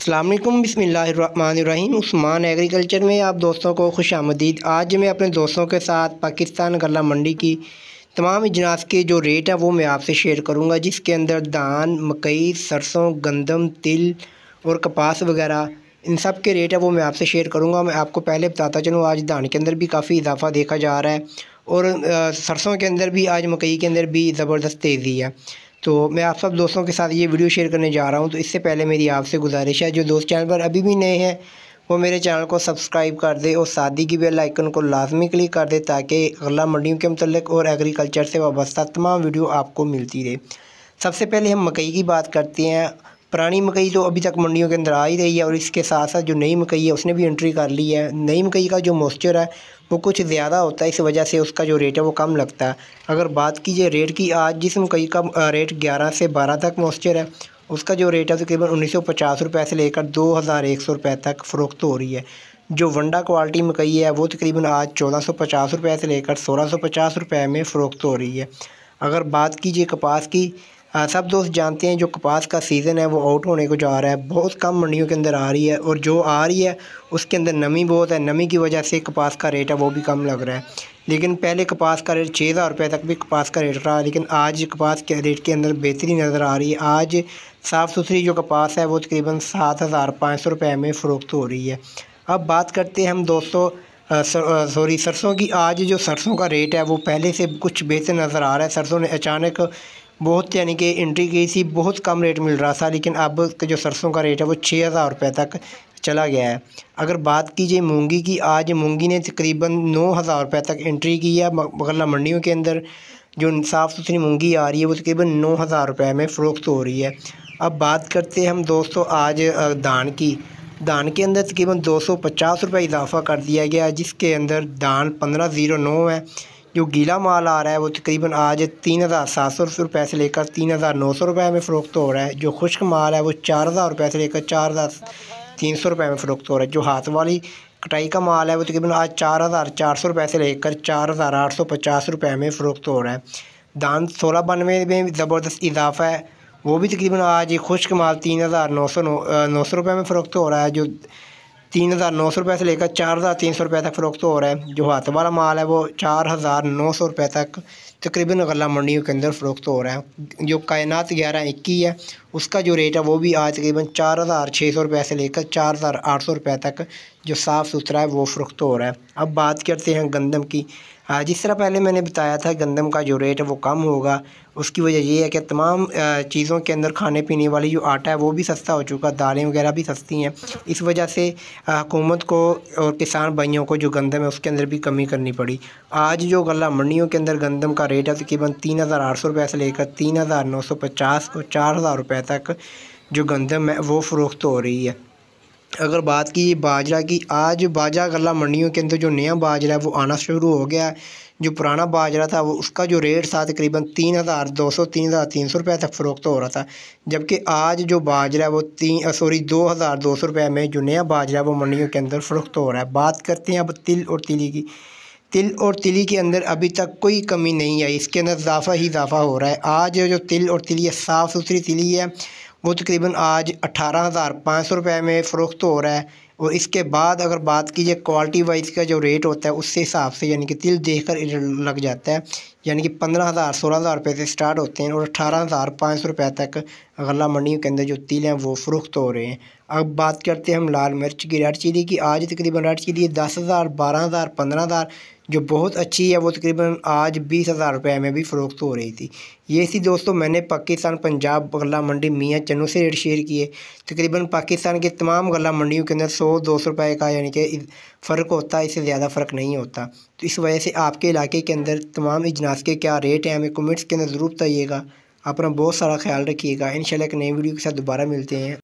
अल्लाम बसमीम उस्मान एग्रीकल्चर में आप दोस्तों को खुश आमदीद आज मैं अपने दोस्तों के साथ पाकिस्तान गला मंडी की तमाम इजनास के जो रेट है वो मैं आपसे शेयर करूँगा जिसके अंदर धान मकई सरसों गंदम तिल और कपास वगैरह इन सब के रेट है वो मैं आपसे शेयर करूँगा मैं आपको पहले बताता चलूँ आज धान के अंदर भी काफ़ी इजाफा देखा जा रहा है और सरसों के अंदर भी आज मकई के अंदर भी ज़बरदस्त तेज़ी है तो मैं आप सब दोस्तों के साथ ये वीडियो शेयर करने जा रहा हूँ तो इससे पहले मेरी आपसे गुजारिश है जो दोस्त चैनल पर अभी भी नए हैं वो मेरे चैनल को सब्सक्राइब कर दे और शादी की बेल आइकन को लाजमी क्लिक कर दे ताकि गला मंडियों के मतलब और एग्रीकल्चर से वाबस्ता तमाम वीडियो आपको मिलती रहे सबसे पहले हम मकई की बात करते हैं पुरानी मकई तो अभी तक मंडियों के अंदर आ ही रही है और इसके साथ साथ जो नई मकई है उसने भी एंट्री कर ली है नई मकई का जो मॉइस्चर है वो कुछ ज़्यादा होता है इस वजह से उसका जो रेट है वो कम लगता है अगर बात कीजिए रेट की आज जिस मकई का रेट ग्यारह से बारह तक मॉइस्चर है उसका जो रेट है तकरीबन उन्नीस सौ पचास रुपये से लेकर दो हज़ार एक सौ रुपये तक फ़रोख्त हो रही है जो वंडा क्वालिटी मकई है वो तकरीबन आज चौदह सौ पचास रुपये से लेकर सोलह सौ पचास रुपये में फ़रोख्त हो रही है अगर बात कीजिए कपास की हाँ, सब दोस्त जानते हैं जो कपास का सीज़न है वो आउट होने को जा रहा है बहुत कम मंडियों के अंदर आ रही है और जो आ रही है उसके अंदर नमी बहुत है नमी की वजह से कपास का रेट है वो भी कम लग रहा है लेकिन पहले कपास का रेट छः हज़ार रुपये तक भी कपास का रेट रहा लेकिन आज कपास के रेट के अंदर बेहतरी नज़र आ रही है आज साफ़ सुथरी जो कपास है वो तकरीबन सात हज़ार पाँच सौ में फ़रोख्त हो रही है अब बात करते हैं हम दोस्तों सॉरी सरसों की आज जो सरसों का रेट है वो पहले से कुछ बेहतर नज़र आ रहा है सरसों ने अचानक बहुत यानी कि एंट्री की थी बहुत कम रेट मिल रहा था लेकिन अब जो सरसों का रेट है वो छः हज़ार रुपये तक चला गया है अगर बात की जाए मूंगी की आज मूंगी ने तकरीबन नौ हज़ार रुपये तक एंट्री की है मगल्ला मंडियों के अंदर जो साफ़ सुथरी मूंगी आ रही है वो तकरीबन नौ हज़ार रुपये में फ़रोख्त हो रही है अब बात करते हैं हम दोस्तों आज दान की दान के अंदर तकरीबन दो सौ पचास रुपये इजाफा कर दिया गया जिसके अंदर दान पंद्रह ज़ीरो नौ है जो गीला माल आ रहा है वो तकरीबन आज तीन हज़ार सात सौ रुपये से लेकर तीन हज़ार नौ सौ रुपये में फ़रोख्त हो रहा है जो खुश्क माल है वो चार हज़ार रुपये से लेकर चार हज़ार तीन सौ रुपये में फ़रोख्त हो रहा है जो हाथ वाली कटाई का माल है वो तकरीबन आज चार हज़ार चार सौ रुपये से लेकर चार हज़ार आठ सौ पचास रुपये में फ़रोख्त हो रहा है दान सोलह बानवे में ज़बरदस्त इजाफा है वो भी तकरीबन आज खुश्क माल तीन हज़ार नौ सौ नौ सौ रुपये में फ़रोख्त हो रहा है जो तीन हज़ार नौ सौ रुपये से लेकर चार हज़ार तीन सौ रुपये तक फ़रोख्त हो रहा है जो हाथ वाला माल है वो चार हज़ार नौ सौ रुपये तक तकरीबन गला मंडियों के अंदर फ़रोख्त हो रहा है जो कायनात ग्यारह इक्की है उसका जो रेट है वो भी आज तकरीबन चार हज़ार छः सौ रुपये से लेकर चार हज़ार आठ सौ रुपये तक जो साफ़ सुथरा है वो फ़रुख्त हो रहा है अब बात करते हैं गंदम की जिस तरह पहले मैंने बताया था गंदम का जो रेट है वो कम होगा उसकी वजह ये है कि तमाम चीज़ों के अंदर खाने पीने वाली जो आटा है वो भी सस्ता हो चुका दालें वगैरह भी सस्ती हैं इस वजह से हुकूमत को और किसान भाइयों को जो गंदम है उसके अंदर भी कमी करनी पड़ी आज जो गला मंडियों के अंदर गंदम का रेट है तकरीबन तीन हज़ार आठ सौ रुपये से लेकर तीन हज़ार नौ सौ पचास और चार हज़ार रुपये तक जो गंदम है वो फ़रोख्त हो रही है अगर बात की बाजरा की आज बाजरा गला मंडियों के अंदर जो नया बाजरा है वो आना शुरू हो गया है जो पुराना बाजरा था वो उसका जो रेट था तकरीबन तीन हज़ार दो सौ तीन हज़ार तीन सौ रुपये तक फ़रोख्त हो रहा था जबकि आज जो बाजरा है वो तीन सॉरी दो हज़ार दो सौ रुपये में जो नया बाजरा है वो मंडियों के अंदर फ़रोख्त हो रहा है बात करते हैं अब तिल और तिली की तिल और तिली के अंदर अभी तक कोई कमी नहीं आई इसके अंदर इजाफा ही इजाफा हो रहा है आज जो तिल और तिली है साफ़ सुथरी तिली है वो तकरीबन आज अट्ठारह हज़ार पाँच सौ रुपये में फ़रोख्त हो रहा है और इसके बाद अगर बात की जाए क्वालिटी वाइज का जो रेट होता है उससे हिसाब से यानी कि तिल देख कर लग जाता है यानी कि पंद्रह हज़ार सोलह हज़ार रुपये से स्टार्ट होते हैं और अठारह हज़ार पाँच सौ रुपये तक गला मंडियों के अंदर जो तिल हैं वो फ़रोख्त हो रहे हैं अब बात करते हैं हम लाल मिर्च की रेड चिली की आज तकरीबन रेड चिली दस हज़ार बारह हज़ार पंद्रह हज़ार जो बहुत अच्छी है वो तकरीबन आज बीस हज़ार रुपये में भी फ़रोख्त हो रही थी ये सी दोस्तों मैंने पाकिस्तान पंजाब गला मंडी मियाँ चनू से रेट शेयर किए तकरीबन पाकिस्तान के तमाम गला मंडियों के अंदर सौ दो सौ रुपये का यानी कि फ़र्क होता है इससे ज़्यादा फ़र्क नहीं होता तो इस वजह से आपके इलाके के अंदर तमाम इजनास के क्या रेट हैं हमें कमेंट्स के अंदर ज़रूर बताइएगा अपना बहुत सारा ख्याल रखिएगा इन एक नई वीडियो के साथ दोबारा मिलते हैं